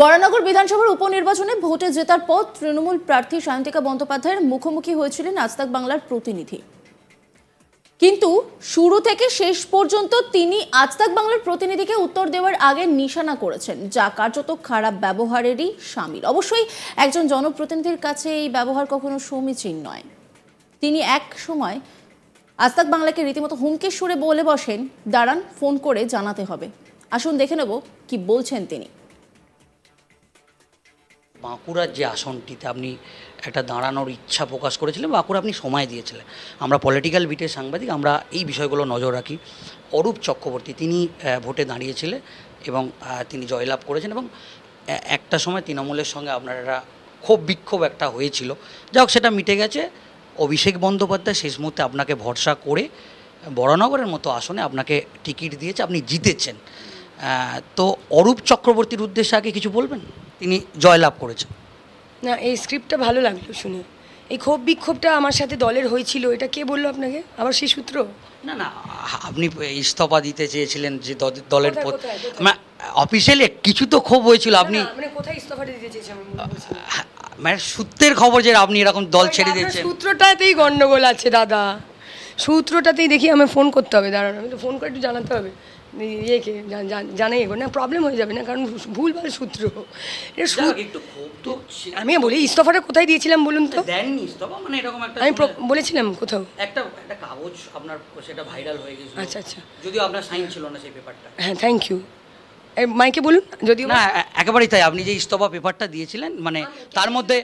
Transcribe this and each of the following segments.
বরানগর বিধানসভার উপনির্বাচনে ভোটে জেতার পর তৃণমূল প্রার্থী সায়ন্তিকা বন্দ্যোপাধ্যায়ের মুখোমুখি হয়েছিলেন আজতাক বাংলার প্রতিনিধি কিন্তু শুরু থেকে শেষ পর্যন্ত তিনি আজতাক বাংলার প্রতিনিধিকে উত্তর দেওয়ার আগে নিশানা করেছেন যা কার্যত খারাপ ব্যবহারেরই সামিল অবশ্যই একজন জনপ্রতিনিধির কাছে এই ব্যবহার কখনো সমীচীন নয় তিনি এক সময় আজতাক বাংলাকে রীতিমতো হুমকির সুরে বলে বসেন দাঁড়ান ফোন করে জানাতে হবে আসুন দেখে নেব কি বলছেন তিনি বাঁকুড়ার যে আসনটিতে আপনি একটা দাঁড়ানোর ইচ্ছা প্রকাশ করেছিলেন বাঁকুড়া আপনি সময় দিয়েছিলেন আমরা পলিটিক্যাল বিটের সাংবাদিক আমরা এই বিষয়গুলো নজর রাখি অরূপ চক্রবর্তী তিনি ভোটে দাঁড়িয়েছিলেন এবং তিনি জয়লাভ করেছেন এবং একটা সময় তৃণমূলের সঙ্গে আপনার একটা ক্ষোভ বিক্ষোভ একটা হয়েছিল যাই হোক সেটা মিটে গেছে অভিষেক বন্দ্যোপাধ্যায় শেষ মুহূর্তে আপনাকে ভরসা করে বড়নগরের মতো আসনে আপনাকে টিকিট দিয়েছে আপনি জিতেছেন তো অরূপ চক্রবর্তীর উদ্দেশ্যে আগে কিছু বলবেন তিনি জয়লাভ করেছেন না এই স্ক্রিপ্টটা ভালো লাগলো শুনে এই ক্ষোভ বিক্ষোভটা আমার সাথে দলের হয়েছিল এটা কে বললো আপনাকে আবার সেই সূত্র না না আপনি ইস্তফা দিতে চেয়েছিলেন যে দলের অফিসিয়ালি কিছু তো ক্ষোভ হয়েছিল আপনি কোথায় ইস্তফাটা দিতে চেয়েছেন মানে সূত্রের খবর যে আপনি এরকম দল ছেড়ে দিয়েছেন সূত্রটাতেই গণ্ডগোল আছে দাদা সূত্রটাতেই দেখি আমি ফোন করতে হবে দাঁড়ান আমি তো ফোন করে একটু জানাতে হবে ইয়েকে জানাই এগো না প্রবলেম হয়ে যাবে না কারণ ভুল ভাল সূত্র আমি বলি ইস্তফাটা কোথায় দিয়েছিলাম বলুন তো মানে এরকম একটা আমি বলেছিলাম কোথাও একটা একটা কাগজ আপনার সেটা ভাইরাল হয়ে গেছে আচ্ছা আচ্ছা যদিও আপনার সাইন ছিল না সেই পেপারটা হ্যাঁ থ্যাংক ইউ মাইকে বলুন যদি না একেবারেই তাই আপনি যে ইস্তফা পেপারটা দিয়েছিলেন মানে তার মধ্যে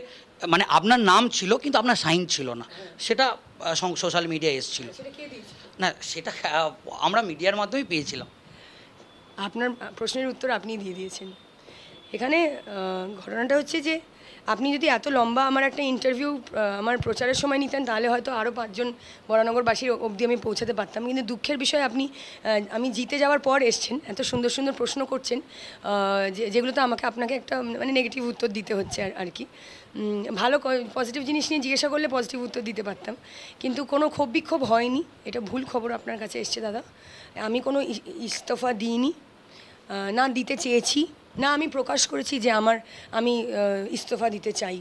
মানে আপনার নাম ছিল কিন্তু আপনার সাইন ছিল না হ্যাঁ। সেটা সোশ্যাল মিডিয়ায় এসেছিল না সেটা আমরা মিডিয়ার মাধ্যমেই পেয়েছিলাম আপনার প্রশ্নের উত্তর আপনি দিয়ে দিয়েছেন এখানে ঘটনাটা হচ্ছে যে আপনি যদি এত লম্বা আমার একটা ইন্টারভিউ আমার প্রচারের সময় নিতেন তাহলে হয়তো আরও পাঁচজন বরানগরবাসীর অবধি আমি পৌঁছাতে পারতাম কিন্তু দুঃখের বিষয় আপনি আমি জিতে যাওয়ার পর এসছেন এত সুন্দর সুন্দর প্রশ্ন করছেন যেগুলোতে আমাকে আপনাকে একটা মানে নেগেটিভ উত্তর দিতে হচ্ছে আর কি ভালো পজিটিভ জিনিস নিয়ে জিজ্ঞাসা করলে পজিটিভ উত্তর দিতে পারতাম কিন্তু কোনো ক্ষোভ বিক্ষোভ হয়নি এটা ভুল খবর আপনার কাছে এসছে দাদা আমি কোনো ইস্তফা দিইনি না দিতে চেয়েছি না আমি প্রকাশ করেছি যে আমার আমি ইস্তফা দিতে চাই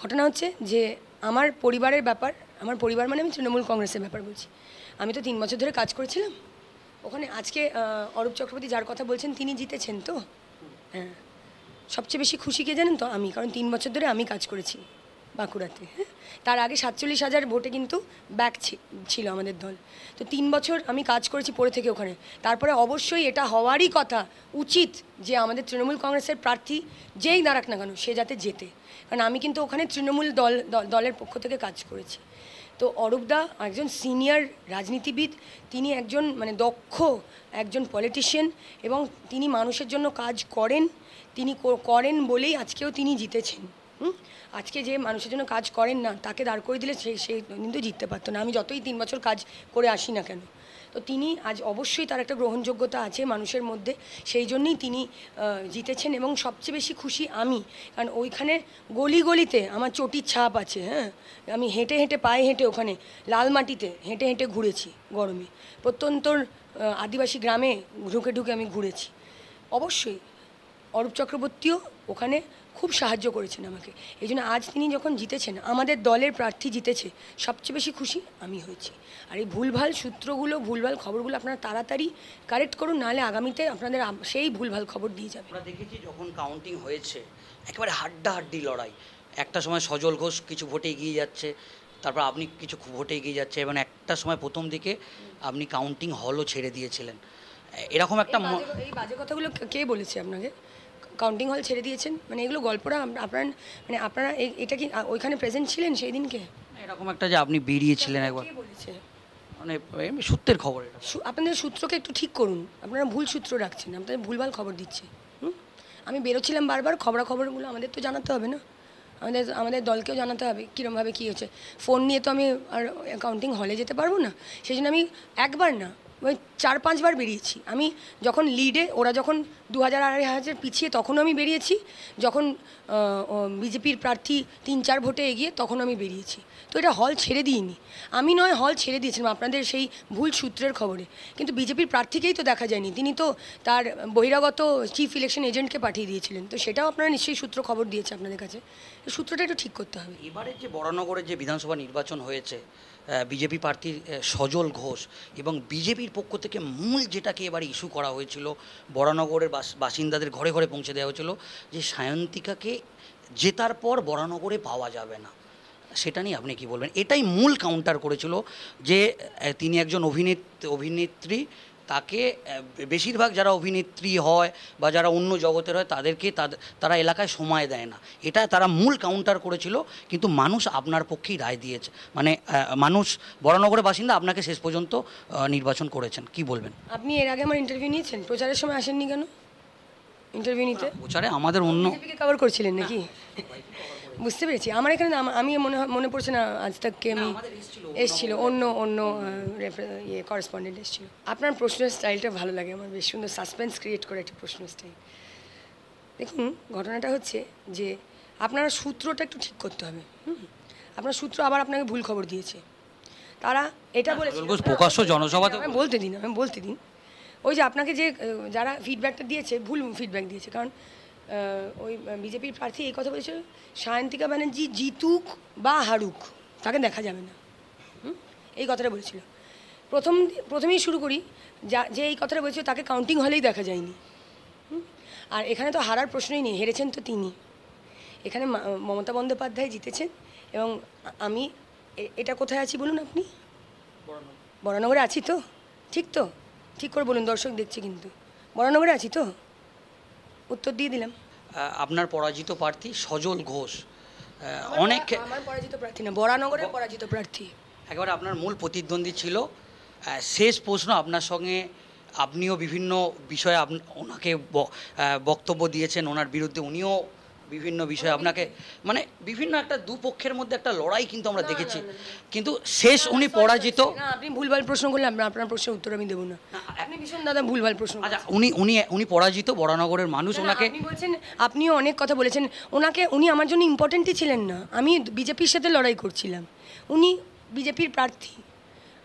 ঘটনা হচ্ছে যে আমার পরিবারের ব্যাপার আমার পরিবার মানে আমি তৃণমূল কংগ্রেসের ব্যাপার বলছি আমি তো তিন বছর ধরে কাজ করেছিলাম ওখানে আজকে অরূপ চক্রবর্তী যার কথা বলছেন তিনি জিতেছেন তো হ্যাঁ সবচেয়ে বেশি খুশি কে জানেন তো আমি কারণ তিন বছর ধরে আমি কাজ করেছি বাঁকুড়াতে হ্যাঁ তার আগে সাতচল্লিশ হাজার ভোটে কিন্তু ব্যাক ছিল আমাদের দল তো তিন বছর আমি কাজ করেছি পড়ে থেকে ওখানে তারপরে অবশ্যই এটা হওয়ারই কথা উচিত যে আমাদের তৃণমূল কংগ্রেসের প্রার্থী যেই দাঁড়াক না কেন সে যাতে যেতে কারণ আমি কিন্তু ওখানে তৃণমূল দল দলের পক্ষ থেকে কাজ করেছি তো অরূপদা একজন সিনিয়র রাজনীতিবিদ তিনি একজন মানে দক্ষ একজন পলিটিশিয়ান এবং তিনি মানুষের জন্য কাজ করেন তিনি করেন বলেই আজকেও তিনি জিতেছেন আজকে যে মানুষের জন্য কাজ করেন না তাকে দাঁড় করে দিলে সেই সেই কিন্তু জিততে পারতো না আমি যতই তিন বছর কাজ করে আসি না কেন তো তিনি আজ অবশ্যই তার একটা গ্রহণযোগ্যতা আছে মানুষের মধ্যে সেই জন্যই তিনি জিতেছেন এবং সবচেয়ে বেশি খুশি আমি কারণ ওইখানে গলি গলিতে আমার চটির ছাপ আছে হ্যাঁ আমি হেঁটে হেঁটে পায়ে হেঁটে ওখানে লাল মাটিতে হেঁটে হেঁটে ঘুরেছি গরমে প্রত্যন্তর আদিবাসী গ্রামে ঢুকে ঢুকে আমি ঘুরেছি অবশ্যই অরূপ চক্রবর্তীও ওখানে খুব সাহায্য করেছেন আমাকে এই জন্য আজ তিনি যখন জিতেছেন আমাদের দলের প্রার্থী জিতেছে সবচেয়ে বেশি খুশি আমি হয়েছি আর এই ভুলভাল সূত্রগুলো ভুলভাল খবরগুলো আপনারা তাড়াতাড়ি কারেক্ট করুন নাহলে আগামীতে আপনাদের সেই ভুলভাল খবর দিয়ে যাবে আমরা দেখেছি যখন কাউন্টিং হয়েছে একেবারে হাড্ডাহাড্ডি লড়াই একটা সময় সজল ঘোষ কিছু ভোটে এগিয়ে যাচ্ছে তারপর আপনি কিছু ভোটে এগিয়ে যাচ্ছে এবং একটা সময় প্রথম দিকে আপনি কাউন্টিং হলও ছেড়ে দিয়েছিলেন এরকম একটা এই বাজে কথাগুলো কে বলেছে আপনাকে কাউন্টিং হল ছেড়ে দিয়েছেন মানে এগুলো গল্পটা আপনার মানে আপনারা এটা কি ওইখানে প্রেজেন্ট ছিলেন সেই দিনকে এরকম একটা যে আপনি বেরিয়েছিলেন একবার মানে সূত্রের খবর আপনাদের সূত্রকে একটু ঠিক করুন আপনারা ভুল সূত্র রাখছেন আপনাদের ভুলভাল খবর দিচ্ছে আমি বেরোচ্ছিলাম বারবার খবরাখবরগুলো আমাদের তো জানাতে হবে না আমাদের আমাদের দলকেও জানাতে হবে কীরমভাবে কী হচ্ছে ফোন নিয়ে তো আমি আর অ্যাকাউন্টিং হলে যেতে পারবো না সেই জন্য আমি একবার না ওই চার পাঁচবার বেরিয়েছি আমি যখন লিডে ওরা যখন দু হাজার আড়াই হাজার পিছিয়ে তখনও আমি বেরিয়েছি যখন বিজেপির প্রার্থী তিন চার ভোটে এগিয়ে তখন আমি বেরিয়েছি তো এটা হল ছেড়ে দিইনি আমি নয় হল ছেড়ে দিয়েছিলাম আপনাদের সেই ভুল সূত্রের খবরে কিন্তু বিজেপির প্রার্থীকেই তো দেখা যায়নি তিনি তো তার বহিরাগত চিফ ইলেকশন এজেন্টকে পাঠিয়ে দিয়েছিলেন তো সেটাও আপনারা নিশ্চয়ই সূত্র খবর দিয়েছে আপনাদের কাছে সূত্রটা একটু ঠিক করতে হবে এবারে যে বড়নগরের যে বিধানসভা নির্বাচন হয়েছে বিজেপি প্রার্থী সজল ঘোষ এবং বিজেপির পক্ষ থেকে মূল যেটাকে এবারে ইস্যু করা হয়েছিল বরানগরের বাসিন্দাদের ঘরে ঘরে পৌঁছে দেওয়া হয়েছিল যে সায়ন্তিকাকে জেতার পর বরানগরে পাওয়া যাবে না সেটা নিয়ে আপনি কি বলবেন এটাই মূল কাউন্টার করেছিল যে তিনি একজন অভিনেত অভিনেত্রী তাকে বেশিরভাগ যারা অভিনেত্রী হয় বা যারা অন্য জগতের হয় তাদেরকে তারা এলাকায় সময় দেয় না এটা তারা মূল কাউন্টার করেছিল কিন্তু মানুষ আপনার পক্ষেই রায় দিয়েছে মানে মানুষ বরানগরের বাসিন্দা আপনাকে শেষ পর্যন্ত নির্বাচন করেছেন কি বলবেন আপনি এর আগে আমার ইন্টারভিউ নিয়েছেন প্রচারের সময় আসেননি কেন ইন্টারভিউ নিতে প্রচারে আমাদের অন্য কভার করছিলেন নাকি হ্যাঁ। বুঝতে পেরেছি আমার এখানে আমি মনে মনে পড়ছে না আজ তাককে আমি এসেছিল অন্য অন্য ইয়ে করেসপন্ডেন্ট এসেছিল আপনার প্রশ্নের স্টাইলটা ভালো লাগে আমার বেশ সুন্দর সাসপেন্স ক্রিয়েট করে একটা প্রশ্ন স্টাইল দেখুন ঘটনাটা হচ্ছে যে আপনারা সূত্রটা একটু ঠিক করতে হবে হুম আপনার সূত্র আবার আপনাকে ভুল খবর দিয়েছে তারা এটা বলে প্রকাশ্য জনসভাতে আমি বলতে দিন আমি বলতে দিন ওই যে আপনাকে যে যারা ফিডব্যাকটা দিয়েছে ভুল ফিডব্যাক দিয়েছে কারণ ওই বিজেপির প্রার্থী এই কথা বলেছিল সায়ন্তিকা ব্যানার্জি জিতুক বা হারুক তাকে দেখা যাবে না এই কথাটা বলেছিল প্রথম প্রথমেই শুরু করি যা যে এই কথাটা বলেছিল তাকে কাউন্টিং হলেই দেখা যায়নি আর এখানে তো হারার প্রশ্নই নেই হেরেছেন তো তিনি এখানে মমতা বন্দ্যোপাধ্যায় জিতেছেন এবং আমি এটা কোথায় আছি বলুন আপনি বরানগরে আছি তো ঠিক তো ঠিক করে বলুন দর্শক দেখছে কিন্তু বরানগরে আছি তো উত্তর দিয়ে দিলাম আপনার পরাজিত প্রার্থী সজল ঘোষ অনেক আমার পরাজিত প্রার্থী না বরানগরের পরাজিত প্রার্থী একবার আপনার মূল প্রতিদ্বন্দ্বী ছিল শেষ প্রশ্ন আপনার সঙ্গে আপনিও বিভিন্ন বিষয়ে ওনাকে বক্তব্য দিয়েছেন ওনার বিরুদ্ধে উনিও বিভিন্ন বিষয়ে আপনাকে মানে বিভিন্ন একটা দুপক্ষের মধ্যে একটা লড়াই কিন্তু আমরা দেখেছি কিন্তু শেষ উনি পরাজিত আপনি ভুলভাল প্রশ্ন করলেন আপনার প্রশ্নের উত্তর আমি দেবো না আপনি ভীষণ দাদা ভুলভাল প্রশ্ন আচ্ছা উনি উনি উনি পরাজিত বড়নগরের মানুষ ওনাকে বলছেন আপনিও অনেক কথা বলেছেন ওনাকে উনি আমার জন্য ইম্পর্টেন্টই ছিলেন না আমি বিজেপির সাথে লড়াই করছিলাম উনি বিজেপির প্রার্থী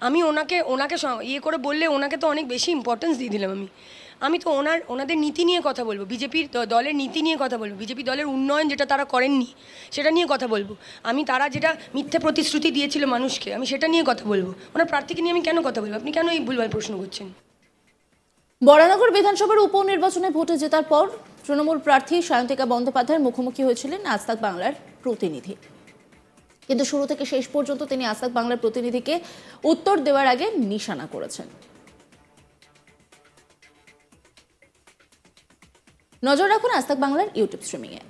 আমি ওনাকে ওনাকে ইয়ে করে বললে ওনাকে তো অনেক বেশি ইম্পর্টেন্স দিয়ে দিলাম আমি আমি তো ওনার ওনাদের নীতি নিয়ে কথা বলবো বিজেপির দলের নীতি নিয়ে কথা বলবো বিজেপি দলের উন্নয়ন যেটা তারা করেননি সেটা নিয়ে কথা বলবো আমি তারা যেটা মিথ্যে প্রতিশ্রুতি দিয়েছিল মানুষকে আমি সেটা নিয়ে কথা বলবো ওনার প্রার্থীকে নিয়ে আমি কেন কথা বলবো আপনি কেন এই ভুলভাল প্রশ্ন করছেন বরানগর বিধানসভার উপনির্বাচনে ভোটে জেতার পর তৃণমূল প্রার্থী সায়ন্তিকা বন্দ্যোপাধ্যায়ের মুখোমুখি হয়েছিলেন আস্তাক বাংলার প্রতিনিধি কিন্তু শুরু থেকে শেষ পর্যন্ত তিনি আস্তাক বাংলার প্রতিনিধিকে উত্তর দেওয়ার আগে নিশানা করেছেন নজর রাখুন আজ বাংলার ইউটিউব স্ট্রিমিংয়ে